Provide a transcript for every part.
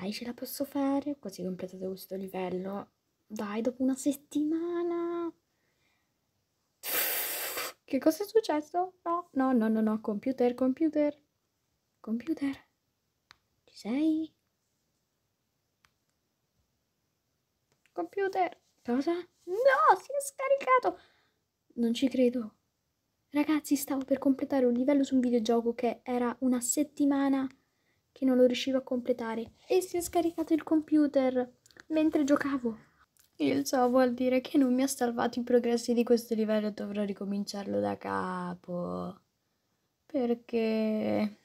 dai ce la posso fare, Ho quasi completato questo livello, dai dopo una settimana, che cosa è successo? No, no, no, no, no, computer, computer, computer, ci sei? Computer, cosa? No, si è scaricato, non ci credo. Ragazzi, stavo per completare un livello su un videogioco che era una settimana che non lo riuscivo a completare e si è scaricato il computer mentre giocavo. Il ciò vuol dire che non mi ha salvato i progressi di questo livello e dovrò ricominciarlo da capo. Perché...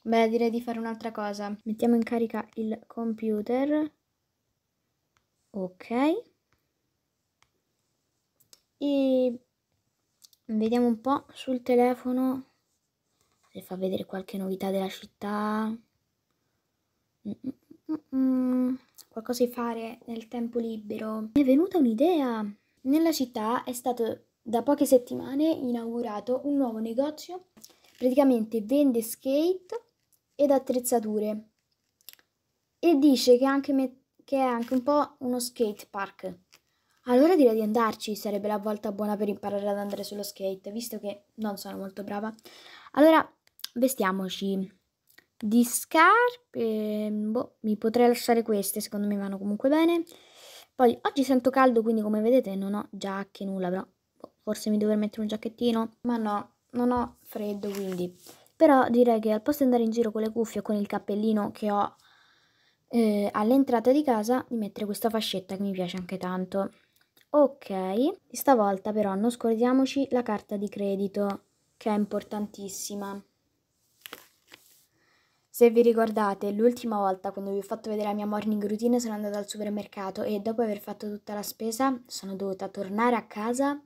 Beh, direi di fare un'altra cosa. Mettiamo in carica il computer. Ok. E vediamo un po' sul telefono per far vedere qualche novità della città. Qualcosa di fare nel tempo libero. Mi è venuta un'idea! Nella città è stato da poche settimane inaugurato un nuovo negozio. Praticamente vende skate ed attrezzature. E dice che, anche me- che è anche un po' uno skate park. Allora direi di andarci, sarebbe la volta buona per imparare ad andare sullo skate, visto che non sono molto brava. Allora vestiamoci di scarpe, mm, boh, mi potrei lasciare queste, secondo me vanno comunque bene. Poi oggi sento caldo, quindi come vedete non ho giacche, nulla, però boh, forse mi dovrei mettere un giacchettino, ma no, non ho freddo, quindi. Però direi che al posto di andare in giro con le cuffie o con il cappellino che ho eh, all'entrata di casa, di mettere questa fascetta che mi piace anche tanto. Ok, stavolta però non scordiamoci la carta di credito, che è importantissima. Se vi ricordate, l'ultima volta quando vi ho fatto vedere la mia morning routine sono andata al supermercato e dopo aver fatto tutta la spesa sono dovuta tornare a casa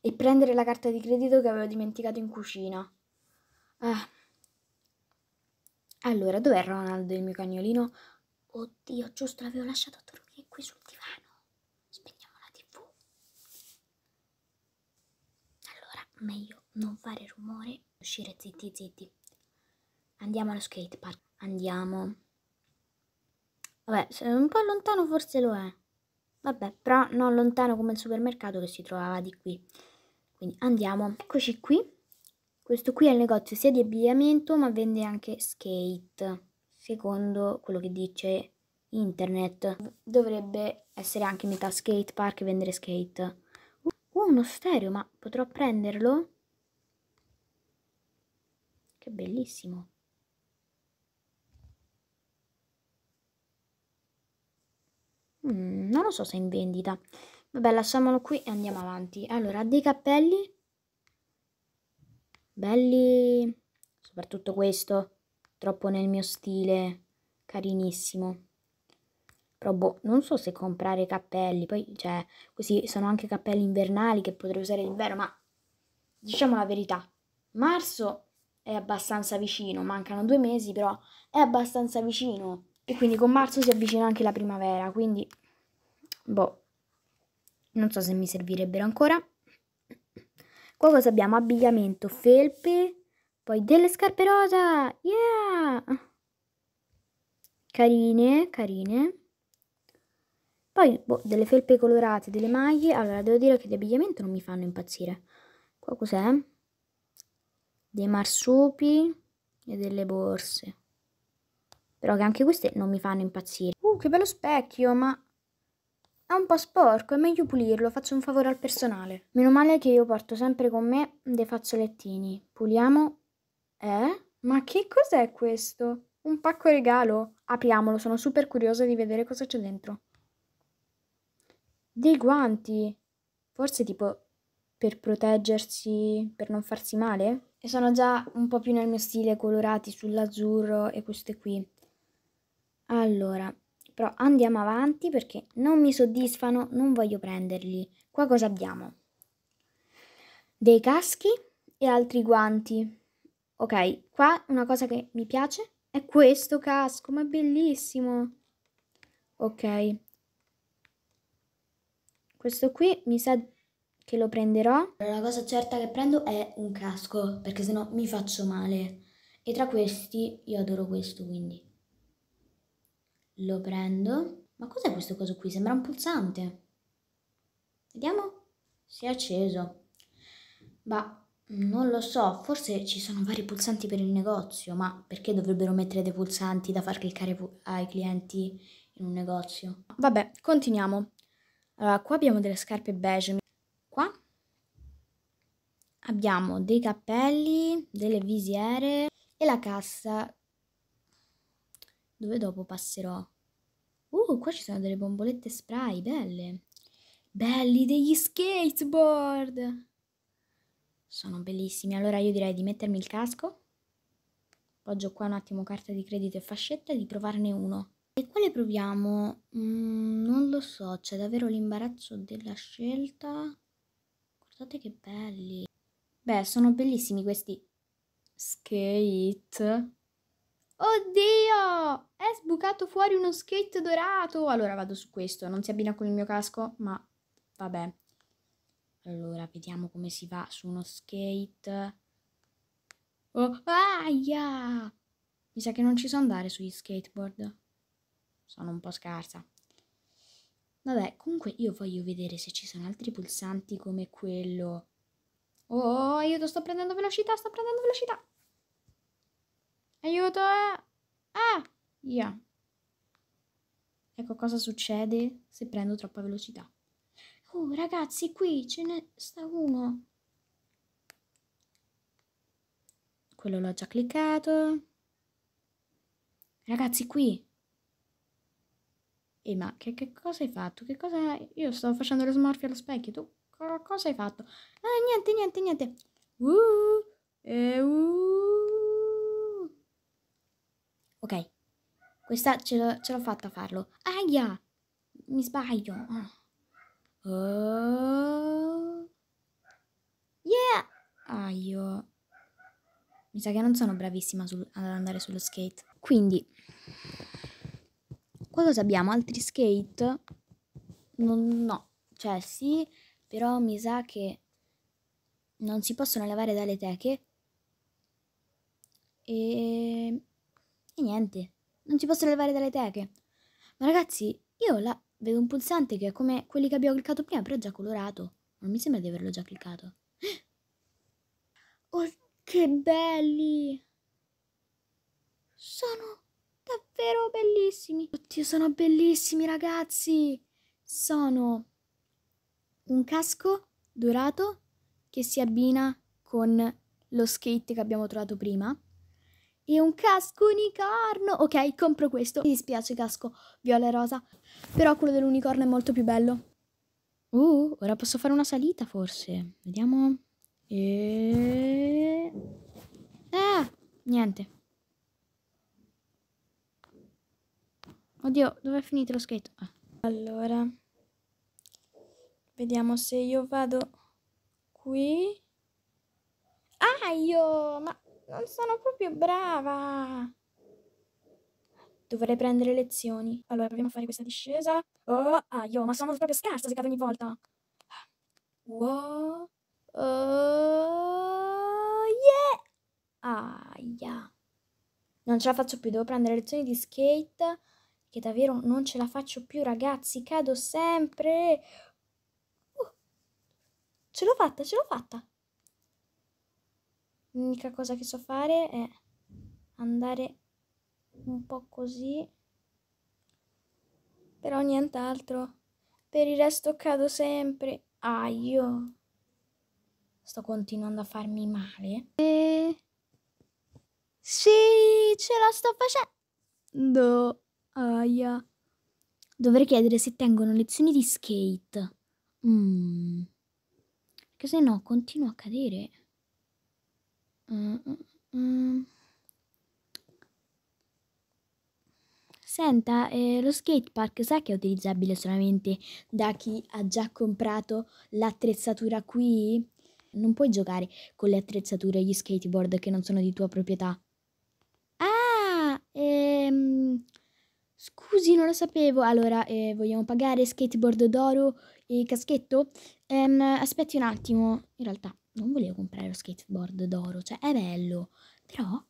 e prendere la carta di credito che avevo dimenticato in cucina. Ah. Allora, dov'è Ronaldo il mio cagnolino? Oddio, giusto, l'avevo lasciato a dormire qui sul divano. Spegniamo la tv. Allora, meglio non fare rumore, uscire zitti zitti. Andiamo allo skatepark. Andiamo. Vabbè, se è un po' lontano forse lo è. Vabbè, però non lontano come il supermercato che si trovava di qui. Quindi andiamo. Eccoci qui. Questo qui è il negozio sia di abbigliamento ma vende anche skate. Secondo quello che dice internet. Dovrebbe essere anche metà skatepark e vendere skate. Uh, uno stereo, ma potrò prenderlo? Che bellissimo. Mm, non lo so se è in vendita. Vabbè, lasciamolo qui e andiamo avanti. Allora, dei cappelli. Belli. Soprattutto questo. Troppo nel mio stile. Carinissimo. Però boh, non so se comprare cappelli. Poi, cioè, questi sono anche cappelli invernali che potrei usare l'inverno, ma... Diciamo la verità. Marzo è abbastanza vicino. Mancano due mesi, però è abbastanza vicino e quindi con marzo si avvicina anche la primavera, quindi boh, non so se mi servirebbero ancora. Qua cosa abbiamo? Abbigliamento, felpe, poi delle scarpe rosa, yeah! Carine, carine. Poi, boh, delle felpe colorate, delle maglie. Allora, devo dire che di abbigliamento non mi fanno impazzire. Qua cos'è? Dei marsupi e delle borse però che anche queste non mi fanno impazzire. Uh, che bello specchio, ma è un po' sporco, è meglio pulirlo, faccio un favore al personale. Meno male che io porto sempre con me dei fazzolettini. Puliamo... Eh? Ma che cos'è questo? Un pacco regalo? Apriamolo, sono super curiosa di vedere cosa c'è dentro. Dei guanti. Forse tipo per proteggersi, per non farsi male? E sono già un po' più nel mio stile, colorati sull'azzurro e queste qui. Allora, però andiamo avanti perché non mi soddisfano, non voglio prenderli. Qua cosa abbiamo? Dei caschi e altri guanti. Ok, qua una cosa che mi piace è questo casco, ma è bellissimo. Ok. Questo qui mi sa che lo prenderò. La cosa certa che prendo è un casco, perché sennò mi faccio male. E tra questi io adoro questo, quindi. Lo prendo. Ma cos'è questo coso qui? Sembra un pulsante. Vediamo. Si è acceso. Bah, non lo so. Forse ci sono vari pulsanti per il negozio, ma perché dovrebbero mettere dei pulsanti da far cliccare ai clienti in un negozio? Vabbè, continuiamo. Allora, qua abbiamo delle scarpe beige. Qua abbiamo dei cappelli, delle visiere e la cassa dove dopo passerò. Uh, qua ci sono delle bombolette spray, belle. Belli degli skateboard! Sono bellissimi. Allora io direi di mettermi il casco. Poggio qua un attimo carta di credito e fascetta e di provarne uno. E quale proviamo? Mm, non lo so, c'è davvero l'imbarazzo della scelta. Guardate che belli. Beh, sono bellissimi questi skate. Oddio! È sbucato fuori uno skate dorato! Allora vado su questo, non si abbina con il mio casco, ma vabbè. Allora, vediamo come si va su uno skate. Oh, aia! Mi sa che non ci so andare sugli skateboard. Sono un po' scarsa. Vabbè, comunque io voglio vedere se ci sono altri pulsanti come quello. Oh, aiuto, sto prendendo velocità, sto prendendo velocità! Aiuto! Eh. Ah! Via! Yeah. Ecco cosa succede se prendo troppa velocità. Oh, ragazzi, qui ce ne sta uno. Quello l'ho già cliccato. Ragazzi, qui. E eh, ma che, che, cosa hai fatto? Che cosa... Io stavo facendo le smorfie allo specchio. Tu cosa hai fatto? Ah, niente, niente, niente. Uh, eh, uh. Ok, questa ce l'ho, fatta a farlo. Aia! Mi sbaglio. Oh. Yeah! Aio. Mi sa che non sono bravissima sul, ad andare sullo skate. Quindi, qua cosa abbiamo? Altri skate? Non, no, cioè sì, però mi sa che non si possono levare dalle teche. E e niente, non ci posso levare dalle teche. Ma ragazzi, io là vedo un pulsante che è come quelli che abbiamo cliccato prima, però è già colorato. Non mi sembra di averlo già cliccato. Oh, che belli! Sono davvero bellissimi. Oddio, sono bellissimi, ragazzi. Sono un casco dorato che si abbina con lo skate che abbiamo trovato prima e un casco unicorno! Ok, compro questo. Mi dispiace casco viola e rosa, però quello dell'unicorno è molto più bello. Uh, ora posso fare una salita forse. Vediamo. E... Ah, niente. Oddio, dove è finito lo skate? Ah. Allora, vediamo se io vado qui. Ah, io... Ma non sono proprio brava. Dovrei prendere lezioni. Allora, proviamo a fare questa discesa. Oh, ah, io, ma sono proprio scarsa se cado ogni volta. Wow. Oh, yeah. Aia. Non ce la faccio più, devo prendere lezioni di skate. Che davvero non ce la faccio più, ragazzi. Cado sempre. Uh, ce l'ho fatta, ce l'ho fatta. L'unica cosa che so fare è andare un po' così, però nient'altro. Per il resto cado sempre. Aio. Ah, sto continuando a farmi male. E... Sì, ce la sto facendo. Aia. Dovrei chiedere se tengono lezioni di skate. Mm. Perché se no continuo a cadere. Mm, mm, mm. Senta, eh, lo skatepark sa che è utilizzabile solamente da chi ha già comprato l'attrezzatura qui? Non puoi giocare con le attrezzature e gli skateboard che non sono di tua proprietà. Ah, ehm, scusi, non lo sapevo. Allora, eh, vogliamo pagare skateboard d'oro e caschetto? Ehm, aspetti un attimo, in realtà non volevo comprare lo skateboard d'oro, cioè è bello, però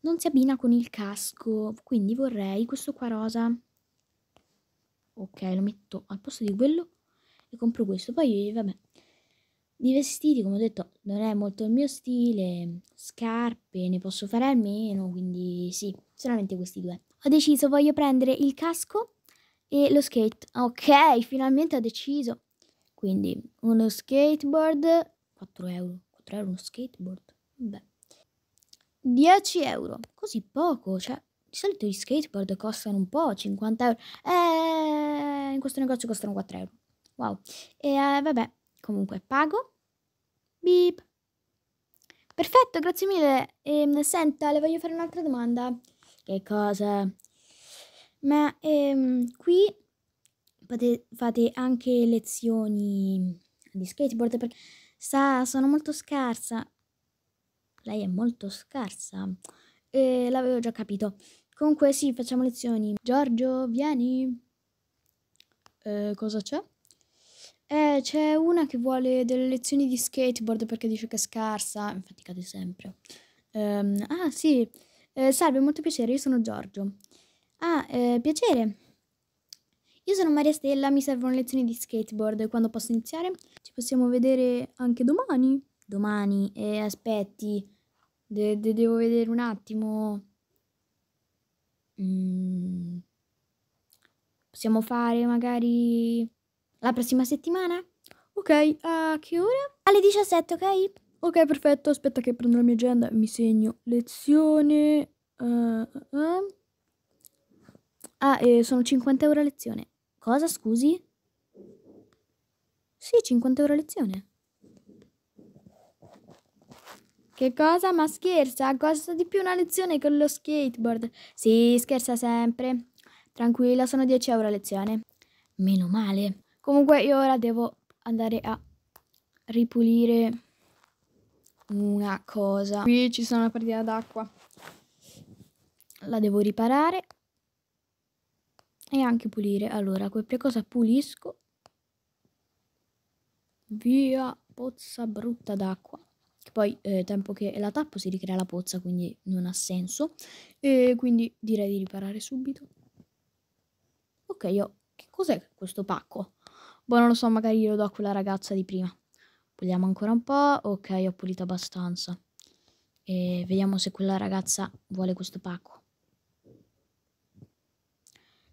non si abbina con il casco, quindi vorrei questo qua rosa. Ok, lo metto al posto di quello e compro questo. Poi, vabbè, di vestiti, come ho detto, non è molto il mio stile, scarpe ne posso fare almeno, quindi sì, solamente questi due. Ho deciso, voglio prendere il casco e lo skate. Ok, finalmente ho deciso. Quindi uno skateboard, 4 euro. 4 euro uno skateboard? Beh. 10 euro, così poco, cioè di solito gli skateboard costano un po', 50 euro. Eh, in questo negozio costano 4 euro. Wow. E eh, vabbè, comunque pago. Beep. Perfetto, grazie mille. E, ehm, senta, le voglio fare un'altra domanda. Che cosa? Ma ehm, qui fate anche lezioni di skateboard perché sa, sono molto scarsa. Lei è molto scarsa. E l'avevo già capito. Comunque sì, facciamo lezioni. Giorgio, vieni. Eh, cosa c'è? Eh, c'è una che vuole delle lezioni di skateboard perché dice che è scarsa. Infatti cade sempre. Um, ah, sì. Eh, salve, molto piacere, io sono Giorgio. Ah, eh, piacere. Io sono Maria Stella, mi servono lezioni di skateboard, quando posso iniziare? Ci possiamo vedere anche domani? Domani? Eh, aspetti, de de devo vedere un attimo. Mm. Possiamo fare magari la prossima settimana? Ok, a che ora? Alle 17, ok? Ok, perfetto, aspetta che prendo la mia agenda, e mi segno lezione. Uh, uh. Ah, eh, sono 50 euro a lezione. Cosa, scusi? Sì, 50 euro a lezione. Che cosa? Ma scherza, costa di più una lezione con lo skateboard. Sì, scherza sempre. Tranquilla, sono 10 euro a lezione. Meno male. Comunque io ora devo andare a ripulire una cosa. Qui ci sono una partita d'acqua. La devo riparare e anche pulire allora qualcosa pulisco via pozza brutta d'acqua che poi eh, tempo che la tappo si ricrea la pozza quindi non ha senso e quindi direi di riparare subito ok io che cos'è questo pacco boh non lo so magari lo do a quella ragazza di prima puliamo ancora un po' ok ho pulito abbastanza e vediamo se quella ragazza vuole questo pacco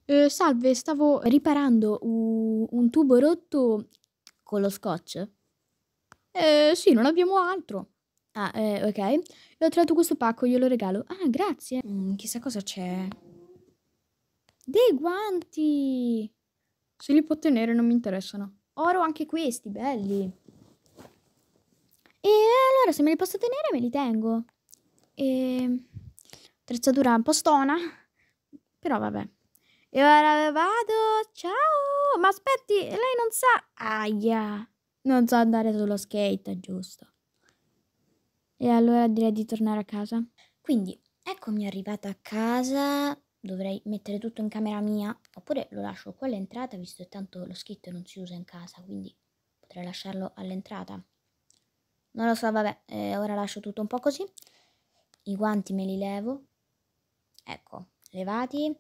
eh, salve, stavo riparando u- un tubo rotto con lo scotch. Eh, sì, non abbiamo altro. Ah, eh, ok. Ho trovato questo pacco, glielo regalo. Ah, grazie. Mm, chissà cosa c'è. Dei guanti! Se li può tenere non mi interessano. Oro anche questi, belli. E allora, se me li posso tenere, me li tengo. E... Ehm, attrezzatura un po' stona, però vabbè. E ora vado, ciao! Ma aspetti, lei non sa... Aia! Non so andare sullo skate, giusto. E allora direi di tornare a casa. Quindi, eccomi arrivata a casa. Dovrei mettere tutto in camera mia. Oppure lo lascio qua all'entrata, visto che tanto lo skate non si usa in casa, quindi potrei lasciarlo all'entrata. Non lo so, vabbè, eh, ora lascio tutto un po' così. I guanti me li levo. Ecco, levati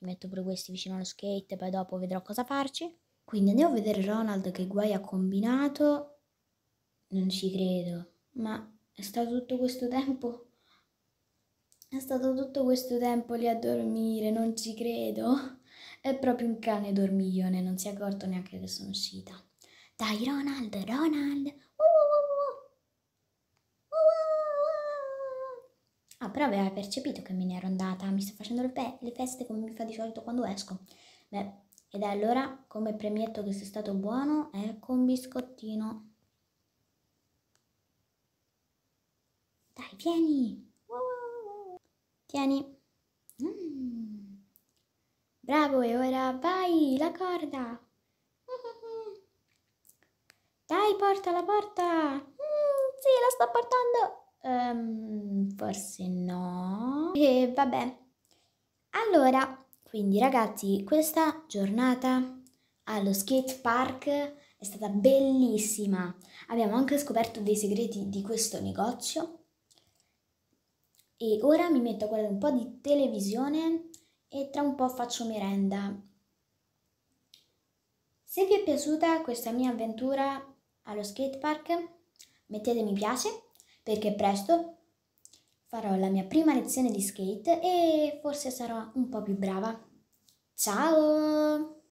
metto pure questi vicino allo skate, poi dopo vedrò cosa farci. Quindi andiamo a vedere Ronald che guai ha combinato. Non ci credo, ma è stato tutto questo tempo? È stato tutto questo tempo lì a dormire, non ci credo. È proprio un cane dormiglione, non si è accorto neanche che sono uscita. Dai Ronald, Ronald, Ah, però aveva percepito che me ne ero andata, mi sto facendo le, pe- le feste come mi fa di solito quando esco. Beh, ed allora, come premietto che sei stato buono, ecco un biscottino. Dai, vieni! Tieni. Mm. Bravo, e ora vai, la corda! Dai, portala, porta! Mm, sì, la sto portando! Um, forse no. E vabbè. Allora, quindi ragazzi, questa giornata allo skate park è stata bellissima. Abbiamo anche scoperto dei segreti di questo negozio. E ora mi metto a guardare un po' di televisione e tra un po' faccio merenda. Se vi è piaciuta questa mia avventura allo skatepark, mettete mi piace perché presto farò la mia prima lezione di skate e forse sarò un po' più brava. Ciao!